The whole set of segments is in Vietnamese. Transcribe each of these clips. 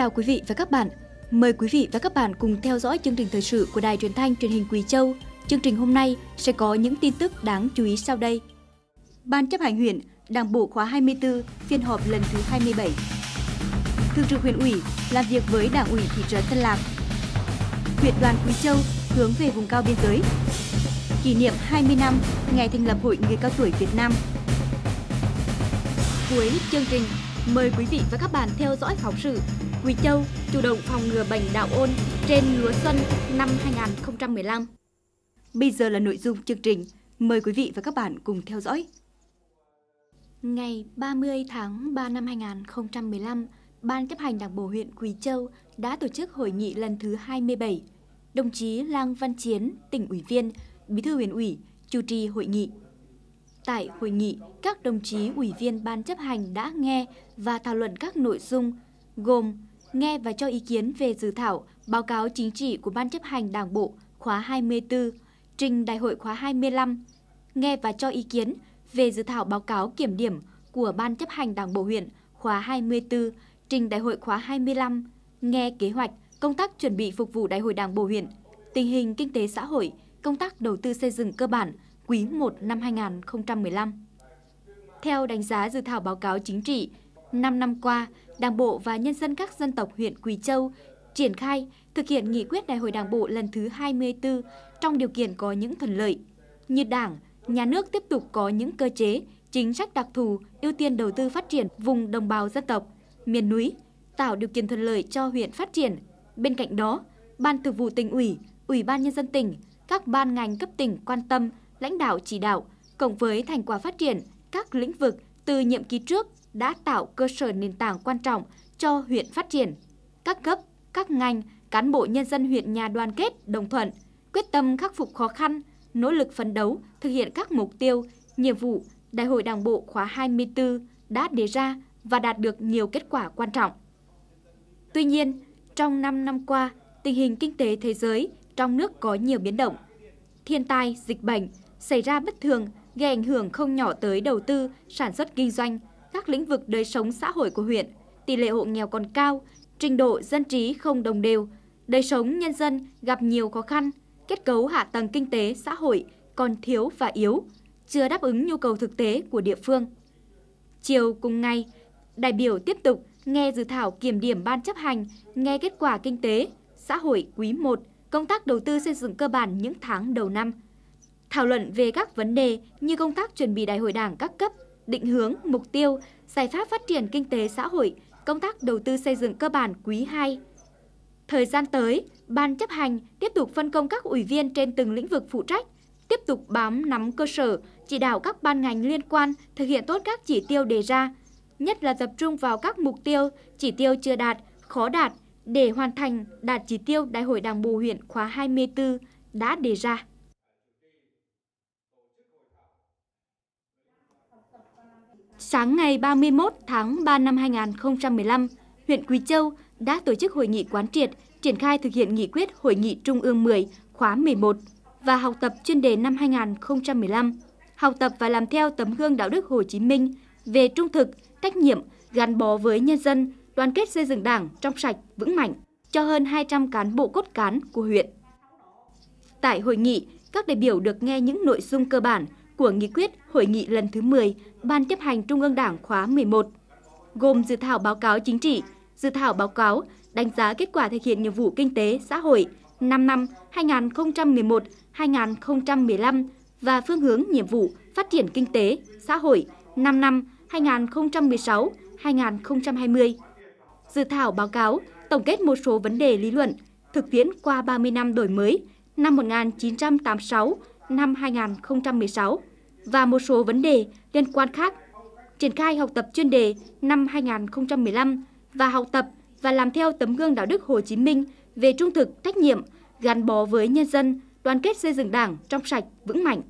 chào quý vị và các bạn. Mời quý vị và các bạn cùng theo dõi chương trình thời sự của Đài Truyền thanh Truyền hình Quỳ Châu. Chương trình hôm nay sẽ có những tin tức đáng chú ý sau đây. Ban chấp hành huyện, Đảng bộ khóa 24, phiên họp lần thứ 27. Thường trực huyện ủy làm việc với Đảng ủy thị trấn Tân Lạc. Huyện đoàn Quỳ Châu hướng về vùng cao biên giới. Kỷ niệm 20 năm ngày thành lập Hội người cao tuổi Việt Nam. Cuối chương trình, mời quý vị và các bạn theo dõi phóng sự Quỳ Châu chủ động phòng ngừa bệnh đạo ôn trên lúa xuân năm 2015. Bây giờ là nội dung chương trình. Mời quý vị và các bạn cùng theo dõi. Ngày 30 tháng 3 năm 2015, Ban chấp hành Đảng Bộ huyện Quỳ Châu đã tổ chức hội nghị lần thứ 27. Đồng chí Lang Văn Chiến, tỉnh ủy viên, bí thư huyện ủy, chủ trì hội nghị. Tại hội nghị, các đồng chí ủy viên Ban chấp hành đã nghe và thảo luận các nội dung gồm nghe và cho ý kiến về dự thảo báo cáo chính trị của Ban chấp hành Đảng bộ khóa 24, trình Đại hội khóa 25, nghe và cho ý kiến về dự thảo báo cáo kiểm điểm của Ban chấp hành Đảng bộ huyện khóa 24, trình Đại hội khóa 25, nghe kế hoạch công tác chuẩn bị phục vụ Đại hội Đảng bộ huyện, tình hình kinh tế xã hội, công tác đầu tư xây dựng cơ bản quý 1 năm 2015. Theo đánh giá dự thảo báo cáo chính trị, 5 năm qua, Đảng bộ và nhân dân các dân tộc huyện Quỳ Châu triển khai thực hiện nghị quyết Đại hội Đảng bộ lần thứ 24 trong điều kiện có những thuận lợi như Đảng, nhà nước tiếp tục có những cơ chế, chính sách đặc thù ưu tiên đầu tư phát triển vùng đồng bào dân tộc, miền núi, tạo điều kiện thuận lợi cho huyện phát triển. Bên cạnh đó, Ban Thường vụ tỉnh ủy, Ủy ban nhân dân tỉnh, các ban ngành cấp tỉnh quan tâm, lãnh đạo chỉ đạo, cộng với thành quả phát triển các lĩnh vực từ nhiệm kỳ trước đã tạo cơ sở nền tảng quan trọng cho huyện phát triển. Các cấp, các ngành, cán bộ nhân dân huyện nhà đoàn kết, đồng thuận, quyết tâm khắc phục khó khăn, nỗ lực phấn đấu, thực hiện các mục tiêu, nhiệm vụ Đại hội Đảng bộ khóa 24 đã đề ra và đạt được nhiều kết quả quan trọng. Tuy nhiên, trong 5 năm qua, tình hình kinh tế thế giới trong nước có nhiều biến động. Thiên tai, dịch bệnh xảy ra bất thường gây ảnh hưởng không nhỏ tới đầu tư, sản xuất kinh doanh, các lĩnh vực đời sống xã hội của huyện, tỷ lệ hộ nghèo còn cao, trình độ dân trí không đồng đều, đời sống nhân dân gặp nhiều khó khăn, kết cấu hạ tầng kinh tế xã hội còn thiếu và yếu, chưa đáp ứng nhu cầu thực tế của địa phương. Chiều cùng ngày, đại biểu tiếp tục nghe dự thảo kiểm điểm ban chấp hành, nghe kết quả kinh tế, xã hội quý 1, công tác đầu tư xây dựng cơ bản những tháng đầu năm. Thảo luận về các vấn đề như công tác chuẩn bị đại hội đảng các cấp, định hướng, mục tiêu, giải pháp phát triển kinh tế xã hội, công tác đầu tư xây dựng cơ bản quý 2. Thời gian tới, Ban chấp hành tiếp tục phân công các ủy viên trên từng lĩnh vực phụ trách, tiếp tục bám nắm cơ sở, chỉ đạo các ban ngành liên quan thực hiện tốt các chỉ tiêu đề ra, nhất là tập trung vào các mục tiêu, chỉ tiêu chưa đạt, khó đạt để hoàn thành đạt chỉ tiêu Đại hội Đảng bộ huyện khóa 24 đã đề ra. Sáng ngày 31 tháng 3 năm 2015, huyện Quỳ Châu đã tổ chức hội nghị quán triệt, triển khai thực hiện nghị quyết Hội nghị Trung ương 10 khóa 11 và học tập chuyên đề năm 2015, học tập và làm theo tấm gương đạo đức Hồ Chí Minh về trung thực, trách nhiệm, gắn bó với nhân dân, đoàn kết xây dựng đảng trong sạch, vững mạnh cho hơn 200 cán bộ cốt cán của huyện. Tại hội nghị, các đại biểu được nghe những nội dung cơ bản – của nghị quyết hội nghị lần thứ 10 Ban chấp hành Trung ương Đảng khóa 11, gồm dự thảo báo cáo chính trị, dự thảo báo cáo đánh giá kết quả thực hiện nhiệm vụ kinh tế xã hội 5 năm 2011-2015 và phương hướng nhiệm vụ phát triển kinh tế xã hội 5 năm 2016-2020. Dự thảo báo cáo tổng kết một số vấn đề lý luận thực tiễn qua 30 năm đổi mới năm 1986 năm 2016 và một số vấn đề liên quan khác, triển khai học tập chuyên đề năm 2015 và học tập và làm theo tấm gương đạo đức Hồ Chí Minh về trung thực, trách nhiệm, gắn bó với nhân dân, đoàn kết xây dựng Đảng trong sạch, vững mạnh.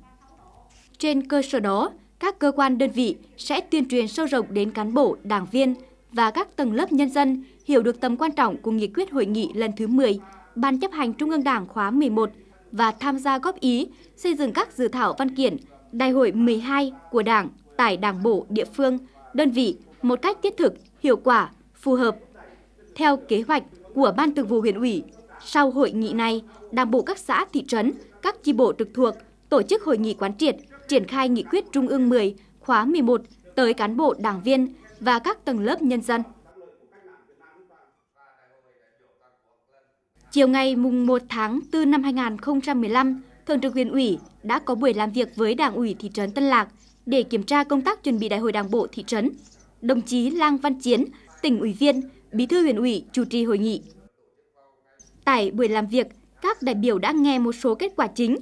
Trên cơ sở đó, các cơ quan đơn vị sẽ tuyên truyền sâu rộng đến cán bộ, đảng viên và các tầng lớp nhân dân hiểu được tầm quan trọng của nghị quyết hội nghị lần thứ 10 Ban chấp hành Trung ương Đảng khóa 11 và tham gia góp ý xây dựng các dự thảo văn kiện Đại hội 12 của Đảng tại Đảng bộ địa phương, đơn vị một cách thiết thực, hiệu quả, phù hợp. Theo kế hoạch của Ban Thường vụ huyện ủy, sau hội nghị này, Đảng bộ các xã thị trấn, các chi bộ trực thuộc tổ chức hội nghị quán triệt, triển khai nghị quyết Trung ương 10 khóa 11 tới cán bộ đảng viên và các tầng lớp nhân dân. Chiều ngày mùng 1 tháng 4 năm 2015, Thường trực huyện ủy đã có buổi làm việc với Đảng ủy thị trấn Tân Lạc để kiểm tra công tác chuẩn bị Đại hội Đảng bộ thị trấn. Đồng chí Lang Văn Chiến, tỉnh ủy viên, bí thư huyện ủy chủ trì hội nghị. Tại buổi làm việc, các đại biểu đã nghe một số kết quả chính.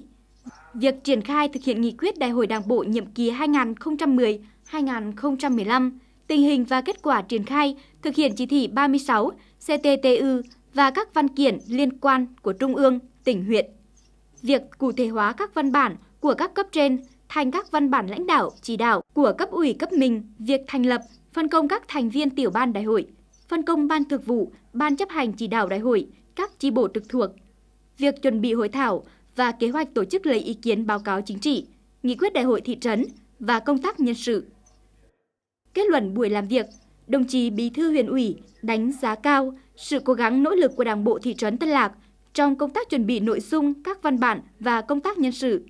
Việc triển khai thực hiện nghị quyết Đại hội Đảng bộ nhiệm kỳ 2010-2015, tình hình và kết quả triển khai thực hiện chỉ thị 36 CTTU và các văn kiện liên quan của Trung ương, tỉnh huyện việc cụ thể hóa các văn bản của các cấp trên thành các văn bản lãnh đạo, chỉ đạo của cấp ủy cấp mình, việc thành lập, phân công các thành viên tiểu ban đại hội, phân công ban thực vụ, ban chấp hành chỉ đạo đại hội, các chi bộ trực thuộc, việc chuẩn bị hội thảo và kế hoạch tổ chức lấy ý kiến báo cáo chính trị, nghị quyết đại hội thị trấn và công tác nhân sự. Kết luận buổi làm việc, đồng chí Bí thư huyện ủy đánh giá cao sự cố gắng nỗ lực của Đảng bộ thị trấn Tân Lạc – trong công tác chuẩn bị nội dung các văn bản và công tác nhân sự.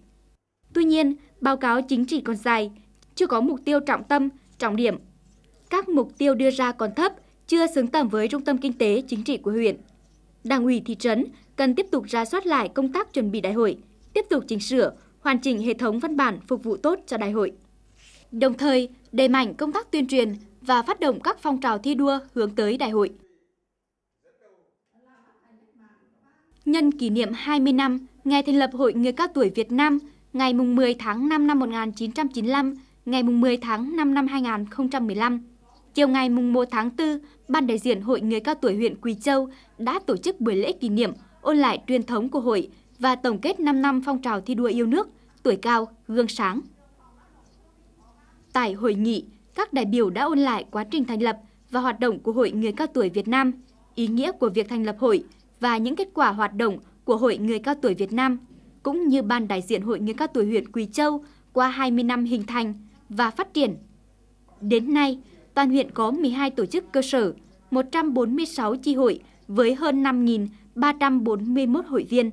Tuy nhiên, báo cáo chính trị còn dài, chưa có mục tiêu trọng tâm, trọng điểm. Các mục tiêu đưa ra còn thấp, chưa xứng tầm với trung tâm kinh tế chính trị của huyện. Đảng ủy thị trấn cần tiếp tục ra soát lại công tác chuẩn bị đại hội, tiếp tục chỉnh sửa, hoàn chỉnh hệ thống văn bản phục vụ tốt cho đại hội. Đồng thời, đẩy mạnh công tác tuyên truyền và phát động các phong trào thi đua hướng tới đại hội. nhân kỷ niệm 20 năm ngày thành lập Hội Người Cao Tuổi Việt Nam ngày 10 tháng 5 năm 1995, ngày 10 tháng 5 năm 2015. Chiều ngày 1 tháng 4, Ban đại diện Hội Người Cao Tuổi huyện Quỳ Châu đã tổ chức buổi lễ kỷ niệm ôn lại truyền thống của hội và tổng kết 5 năm phong trào thi đua yêu nước, tuổi cao, gương sáng. Tại hội nghị, các đại biểu đã ôn lại quá trình thành lập và hoạt động của Hội Người Cao Tuổi Việt Nam, ý nghĩa của việc thành lập hội – và những kết quả hoạt động của Hội Người Cao Tuổi Việt Nam, cũng như Ban đại diện Hội Người Cao Tuổi huyện Quỳ Châu qua 20 năm hình thành và phát triển. Đến nay, toàn huyện có 12 tổ chức cơ sở, 146 chi hội với hơn 5.341 hội viên.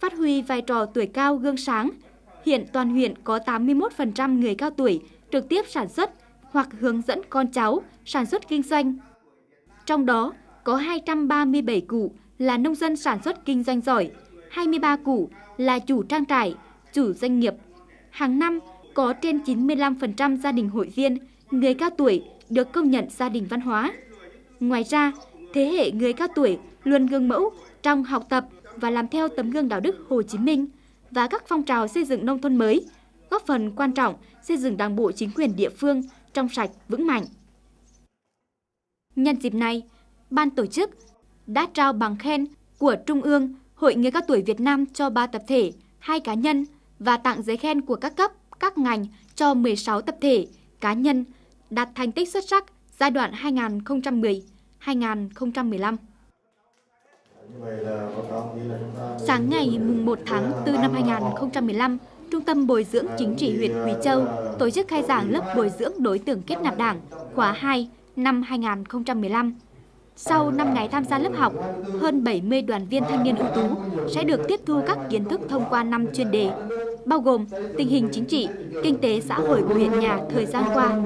Phát huy vai trò tuổi cao gương sáng, hiện toàn huyện có 81% người cao tuổi trực tiếp sản xuất hoặc hướng dẫn con cháu sản xuất kinh doanh. Trong đó, có 237 cụ là nông dân sản xuất kinh doanh giỏi, 23 cụ là chủ trang trại, chủ doanh nghiệp. Hàng năm có trên 95% gia đình hội viên, người cao tuổi được công nhận gia đình văn hóa. Ngoài ra, thế hệ người cao tuổi luôn gương mẫu trong học tập và làm theo tấm gương đạo đức Hồ Chí Minh và các phong trào xây dựng nông thôn mới, góp phần quan trọng xây dựng đảng bộ chính quyền địa phương trong sạch, vững mạnh. Nhân dịp này, ban tổ chức đã trao bằng khen của Trung ương Hội Người cao tuổi Việt Nam cho 3 tập thể, 2 cá nhân và tặng giấy khen của các cấp, các ngành cho 16 tập thể, cá nhân đạt thành tích xuất sắc giai đoạn 2010-2015. Sáng ngày 1 tháng 4 năm 2015, Trung tâm Bồi dưỡng Chính trị huyện Quỳ Châu tổ chức khai giảng lớp bồi dưỡng đối tượng kết nạp đảng khóa 2 năm 2015 sau 5 ngày tham gia lớp học, hơn 70 đoàn viên thanh niên ưu tú sẽ được tiếp thu các kiến thức thông qua 5 chuyên đề, bao gồm tình hình chính trị, kinh tế xã hội của huyện nhà thời gian qua,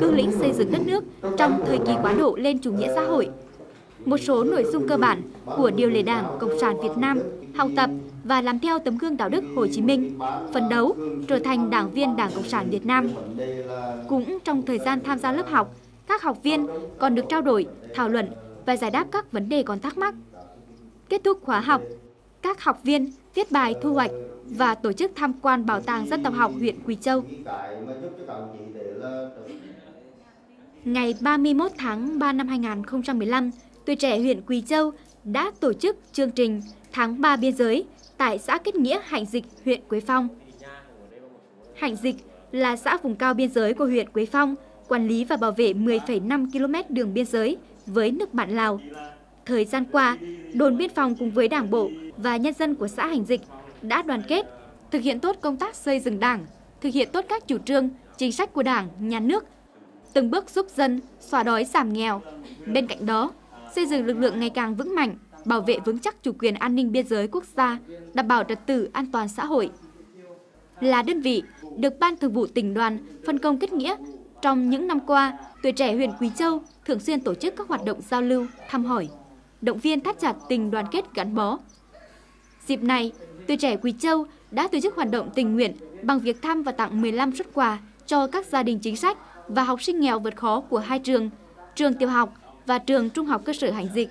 cương lĩnh xây dựng đất nước trong thời kỳ quá độ lên chủ nghĩa xã hội, một số nội dung cơ bản của điều lệ Đảng Cộng sản Việt Nam, học tập và làm theo tấm gương đạo đức Hồ Chí Minh, phấn đấu trở thành đảng viên Đảng Cộng sản Việt Nam. Cũng trong thời gian tham gia lớp học, các học viên còn được trao đổi, thảo luận và giải đáp các vấn đề còn thắc mắc. Kết thúc khóa học, các học viên viết bài thu hoạch và tổ chức tham quan Bảo tàng Dân tộc học huyện Quỳ Châu. Ngày 31 tháng 3 năm 2015, tuổi trẻ huyện Quỳ Châu đã tổ chức chương trình Tháng 3 biên giới tại xã Kết Nghĩa Hạnh Dịch, huyện Quế Phong. Hạnh Dịch là xã vùng cao biên giới của huyện Quế Phong – quản lý và bảo vệ 10,5 km đường biên giới với nước bạn Lào. Thời gian qua, đồn biên phòng cùng với đảng bộ và nhân dân của xã Hành Dịch đã đoàn kết, thực hiện tốt công tác xây dựng đảng, thực hiện tốt các chủ trương, chính sách của đảng, nhà nước, từng bước giúp dân xóa đói giảm nghèo. Bên cạnh đó, xây dựng lực lượng ngày càng vững mạnh, bảo vệ vững chắc chủ quyền an ninh biên giới quốc gia, đảm bảo trật tự an toàn xã hội. Là đơn vị được Ban Thường vụ tỉnh đoàn phân công kết nghĩa trong những năm qua, tuổi trẻ huyện Quý Châu thường xuyên tổ chức các hoạt động giao lưu, thăm hỏi, động viên thắt chặt tình đoàn kết gắn bó. Dịp này, tuổi trẻ Quý Châu đã tổ chức hoạt động tình nguyện bằng việc thăm và tặng 15 xuất quà cho các gia đình chính sách và học sinh nghèo vượt khó của hai trường, trường tiểu học và trường trung học cơ sở Hành Dịch,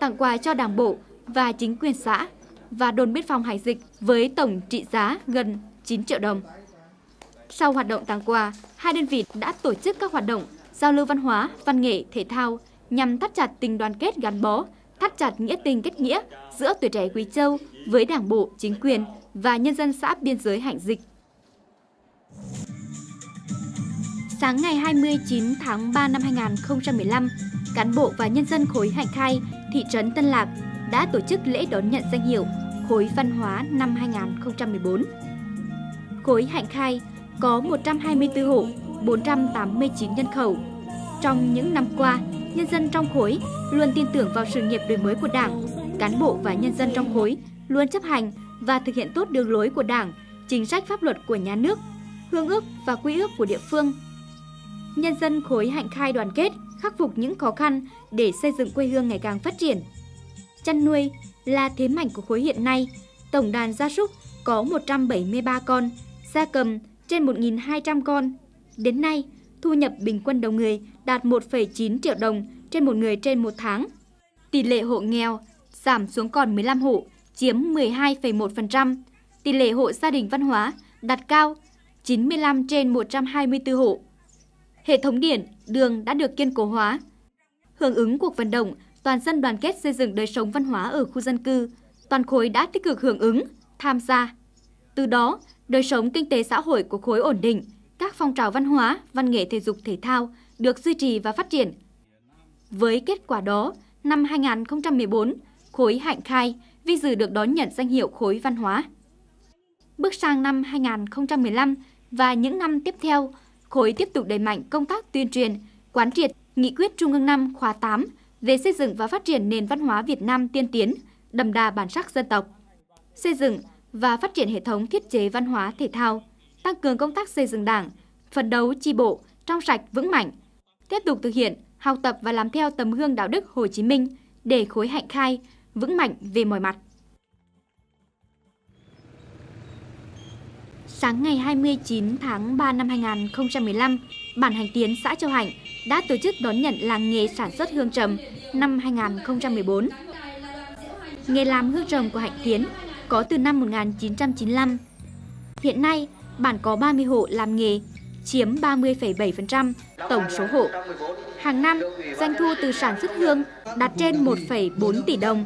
tặng quà cho đảng bộ và chính quyền xã và đồn biên phòng Hải Dịch với tổng trị giá gần 9 triệu đồng. Sau hoạt động tặng quà, hai đơn vị đã tổ chức các hoạt động giao lưu văn hóa, văn nghệ, thể thao nhằm thắt chặt tình đoàn kết gắn bó, thắt chặt nghĩa tình kết nghĩa giữa tuổi trẻ Quý Châu với Đảng bộ, chính quyền và nhân dân xã biên giới Hạnh Dịch. Sáng ngày 29 tháng 3 năm 2015, cán bộ và nhân dân khối Hạnh Khai, thị trấn Tân Lạc đã tổ chức lễ đón nhận danh hiệu Khối Văn hóa năm 2014. Khối Hạnh Khai có 124 hộ, 489 nhân khẩu. Trong những năm qua, nhân dân trong khối luôn tin tưởng vào sự nghiệp đổi mới của Đảng, cán bộ và nhân dân trong khối luôn chấp hành và thực hiện tốt đường lối của Đảng, chính sách pháp luật của nhà nước, hương ước và quy ước của địa phương. Nhân dân khối hạnh khai đoàn kết, khắc phục những khó khăn để xây dựng quê hương ngày càng phát triển. Chăn nuôi là thế mạnh của khối hiện nay. Tổng đàn gia súc có 173 con, gia cầm trên 1.200 con. Đến nay, thu nhập bình quân đầu người đạt 1,9 triệu đồng trên một người trên một tháng. Tỷ lệ hộ nghèo giảm xuống còn 15 hộ, chiếm 12,1%. Tỷ lệ hộ gia đình văn hóa đạt cao 95 trên 124 hộ. Hệ thống điện, đường đã được kiên cố hóa. Hưởng ứng cuộc vận động, toàn dân đoàn kết xây dựng đời sống văn hóa ở khu dân cư, toàn khối đã tích cực hưởng ứng, tham gia từ đó, đời sống kinh tế xã hội của khối ổn định, các phong trào văn hóa, văn nghệ thể dục thể thao được duy trì và phát triển. Với kết quả đó, năm 2014, khối Hạnh Khai vinh dự được đón nhận danh hiệu khối văn hóa. Bước sang năm 2015 và những năm tiếp theo, khối tiếp tục đẩy mạnh công tác tuyên truyền, quán triệt nghị quyết Trung ương 5 khóa 8 về xây dựng và phát triển nền văn hóa Việt Nam tiên tiến, đậm đà bản sắc dân tộc. Xây dựng, và phát triển hệ thống thiết chế văn hóa thể thao, tăng cường công tác xây dựng đảng, phấn đấu chi bộ, trong sạch vững mạnh, tiếp tục thực hiện, học tập và làm theo tấm gương đạo đức Hồ Chí Minh để khối hạnh khai, vững mạnh về mọi mặt. Sáng ngày 29 tháng 3 năm 2015, bản hành tiến xã Châu Hạnh đã tổ chức đón nhận làng nghề sản xuất hương trầm năm 2014. Nghề làm hương trầm của Hạnh Tiến có từ năm 1995. Hiện nay, bản có 30 hộ làm nghề, chiếm 30,7% tổng số hộ. Hàng năm, doanh thu từ sản xuất hương đạt trên 1,4 tỷ đồng.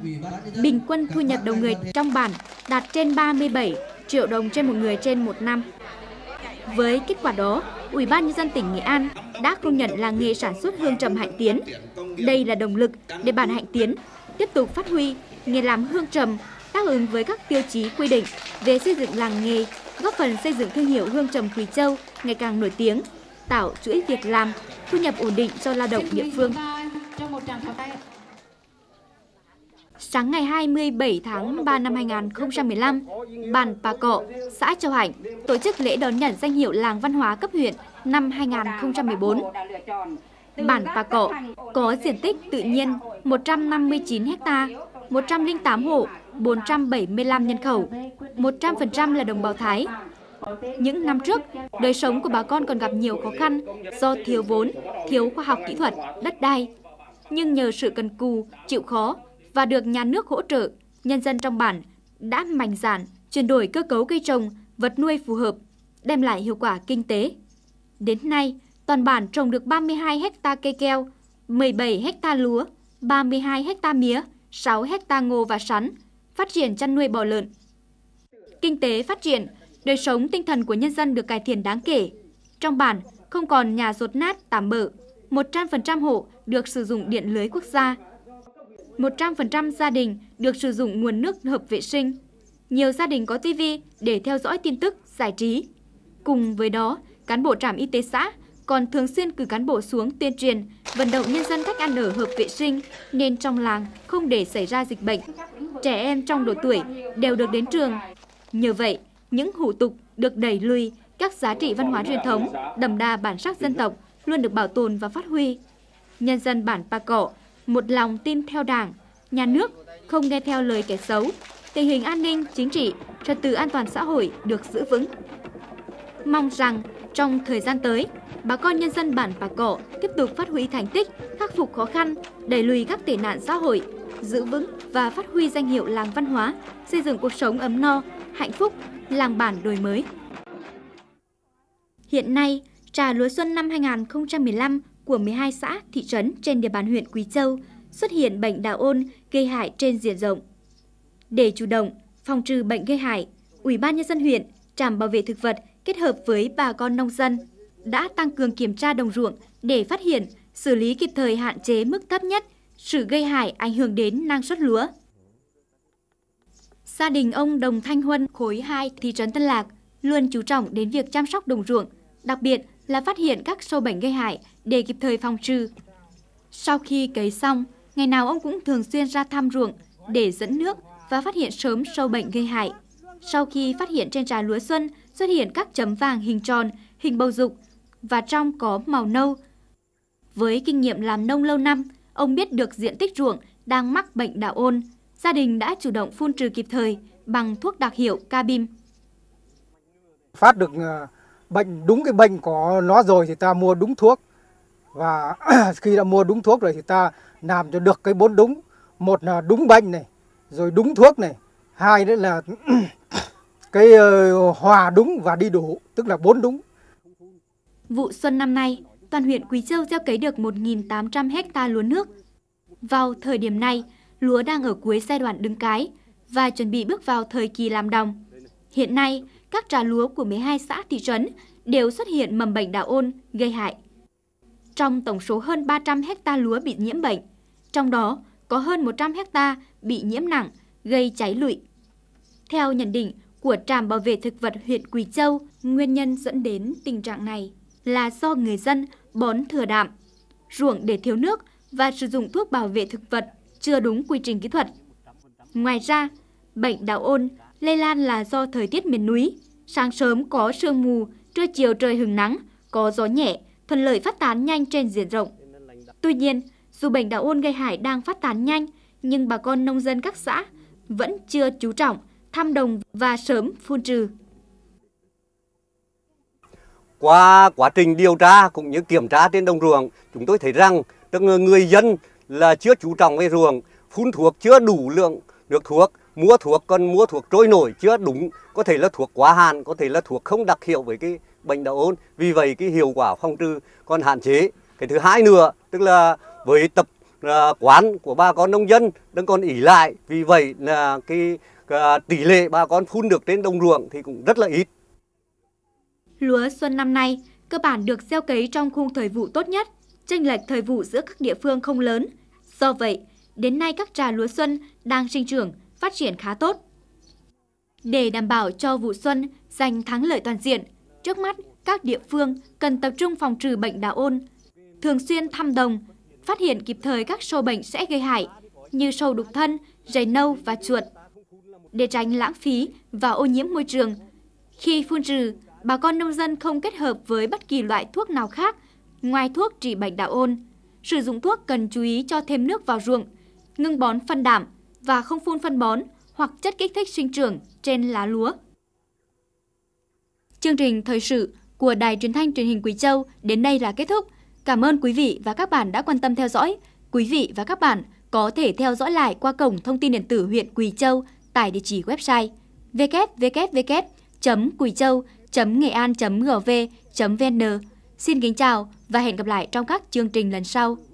Bình quân thu nhập đầu người trong bản đạt trên 37 triệu đồng trên một người trên một năm. Với kết quả đó, Ủy ban nhân dân tỉnh Nghệ An đã công nhận làng nghề sản xuất hương trầm Hạnh Tiến. Đây là động lực để bản Hạnh Tiến tiếp tục phát huy nghề làm hương trầm đáp ứng với các tiêu chí quy định về xây dựng làng nghề, góp phần xây dựng thương hiệu hương trầm Quỳ Châu ngày càng nổi tiếng, tạo chuỗi việc làm, thu nhập ổn định cho lao động địa phương. Sáng ngày 27 tháng 3 năm 2015, Bản Pà Cọ, xã Châu Hạnh tổ chức lễ đón nhận danh hiệu làng văn hóa cấp huyện năm 2014. Bản Pà Cọ có diện tích tự nhiên 159 ha, 108 hộ 475 nhân khẩu, 100% là đồng bào Thái. Những năm trước, đời sống của bà con còn gặp nhiều khó khăn do thiếu vốn, thiếu khoa học kỹ thuật, đất đai. Nhưng nhờ sự cần cù, chịu khó và được nhà nước hỗ trợ, nhân dân trong bản đã mạnh dạn chuyển đổi cơ cấu cây trồng, vật nuôi phù hợp, đem lại hiệu quả kinh tế. Đến nay, toàn bản trồng được 32 hecta cây keo, 17 hecta lúa, 32 hecta mía, 6 hecta ngô và sắn, phát triển chăn nuôi bò lợn. Kinh tế phát triển, đời sống tinh thần của nhân dân được cải thiện đáng kể. Trong bản, không còn nhà rột nát tạm bỡ, 100% hộ được sử dụng điện lưới quốc gia. 100% gia đình được sử dụng nguồn nước hợp vệ sinh. Nhiều gia đình có tivi để theo dõi tin tức, giải trí. Cùng với đó, cán bộ trạm y tế xã còn thường xuyên cử cán bộ xuống tuyên truyền, vận động nhân dân cách ăn ở hợp vệ sinh, nên trong làng không để xảy ra dịch bệnh. Trẻ em trong độ tuổi đều được đến trường. Nhờ vậy, những hủ tục được đẩy lùi, các giá trị văn hóa truyền thống, đậm đà bản sắc dân tộc luôn được bảo tồn và phát huy. Nhân dân bản Pa Cọ một lòng tin theo đảng, nhà nước, không nghe theo lời kẻ xấu. Tình hình an ninh, chính trị, trật tự an toàn xã hội được giữ vững. Mong rằng trong thời gian tới, bà con nhân dân bản Pà Cọ tiếp tục phát huy thành tích, khắc phục khó khăn, đẩy lùi các tệ nạn xã hội, giữ vững và phát huy danh hiệu làng văn hóa, xây dựng cuộc sống ấm no, hạnh phúc, làng bản đổi mới. Hiện nay, trà lúa xuân năm 2015 của 12 xã, thị trấn trên địa bàn huyện Quý Châu xuất hiện bệnh đạo ôn gây hại trên diện rộng. Để chủ động phòng trừ bệnh gây hại, Ủy ban nhân dân huyện trạm bảo vệ thực vật kết hợp với bà con nông dân đã tăng cường kiểm tra đồng ruộng để phát hiện, xử lý kịp thời hạn chế mức thấp nhất sự gây hại ảnh hưởng đến năng suất lúa. Gia đình ông Đồng Thanh Huân, khối 2, thị trấn Tân Lạc, luôn chú trọng đến việc chăm sóc đồng ruộng, đặc biệt là phát hiện các sâu bệnh gây hại để kịp thời phòng trừ. Sau khi cấy xong, ngày nào ông cũng thường xuyên ra thăm ruộng để dẫn nước và phát hiện sớm sâu bệnh gây hại sau khi phát hiện trên trà lúa xuân xuất hiện các chấm vàng hình tròn, hình bầu dục và trong có màu nâu. Với kinh nghiệm làm nông lâu năm, ông biết được diện tích ruộng đang mắc bệnh đạo ôn. Gia đình đã chủ động phun trừ kịp thời bằng thuốc đặc hiệu Cabim. Phát được ờ, bệnh đúng cái bệnh của nó rồi thì ta mua đúng thuốc. Và khi đã mua đúng thuốc rồi thì ta làm cho được cái bốn đúng. Một là đúng bệnh này, rồi đúng thuốc này. Hai nữa là cái ờ, hòa đúng và đi đủ, tức là bốn đúng. Vụ xuân năm nay, toàn huyện Quý Châu gieo cấy được 1.800 hecta lúa nước. Vào thời điểm này, lúa đang ở cuối giai đoạn đứng cái và chuẩn bị bước vào thời kỳ làm đồng. Hiện nay, các trà lúa của 12 xã thị trấn đều xuất hiện mầm bệnh đạo ôn gây hại. Trong tổng số hơn 300 hecta lúa bị nhiễm bệnh, trong đó có hơn 100 hecta bị nhiễm nặng gây cháy lụi. Theo nhận định của trạm bảo vệ thực vật huyện Quỳ Châu, nguyên nhân dẫn đến tình trạng này là do người dân bón thừa đạm, ruộng để thiếu nước và sử dụng thuốc bảo vệ thực vật chưa đúng quy trình kỹ thuật. Ngoài ra, bệnh đạo ôn lây lan là do thời tiết miền núi, sáng sớm có sương mù, trưa chiều trời hừng nắng, có gió nhẹ, thuận lợi phát tán nhanh trên diện rộng. Tuy nhiên, dù bệnh đạo ôn gây hại đang phát tán nhanh, nhưng bà con nông dân các xã vẫn chưa chú trọng thăm đồng và sớm phun trừ. Qua quá trình điều tra cũng như kiểm tra trên đồng ruộng, chúng tôi thấy rằng tức người dân là chưa chú trọng về ruộng, phun thuốc chưa đủ lượng nước thuốc, mua thuốc còn mua thuốc trôi nổi chưa đúng, có thể là thuốc quá hạn, có thể là thuốc không đặc hiệu với cái bệnh đạo ôn. Vì vậy cái hiệu quả phong trừ còn hạn chế. Cái thứ hai nữa, tức là với tập à, quán của bà con nông dân đang còn ỉ lại vì vậy là cái Ờ, tỷ lệ bà con phun được trên đồng ruộng thì cũng rất là ít. Lúa xuân năm nay cơ bản được gieo cấy trong khung thời vụ tốt nhất, chênh lệch thời vụ giữa các địa phương không lớn. Do vậy, đến nay các trà lúa xuân đang sinh trưởng, phát triển khá tốt. Để đảm bảo cho vụ xuân giành thắng lợi toàn diện, trước mắt các địa phương cần tập trung phòng trừ bệnh đạo ôn, thường xuyên thăm đồng, phát hiện kịp thời các sâu bệnh sẽ gây hại như sâu đục thân, rầy nâu và chuột để tránh lãng phí và ô nhiễm môi trường. Khi phun trừ, bà con nông dân không kết hợp với bất kỳ loại thuốc nào khác ngoài thuốc trị bệnh đạo ôn. Sử dụng thuốc cần chú ý cho thêm nước vào ruộng, ngưng bón phân đạm và không phun phân bón hoặc chất kích thích sinh trưởng trên lá lúa. Chương trình thời sự của Đài Truyền thanh Truyền hình Quý Châu đến đây là kết thúc. Cảm ơn quý vị và các bạn đã quan tâm theo dõi. Quý vị và các bạn có thể theo dõi lại qua cổng thông tin điện tử huyện Quỳ Châu tại địa chỉ website www.quỳchâu.nghệ an.gv.vn. Xin kính chào và hẹn gặp lại trong các chương trình lần sau.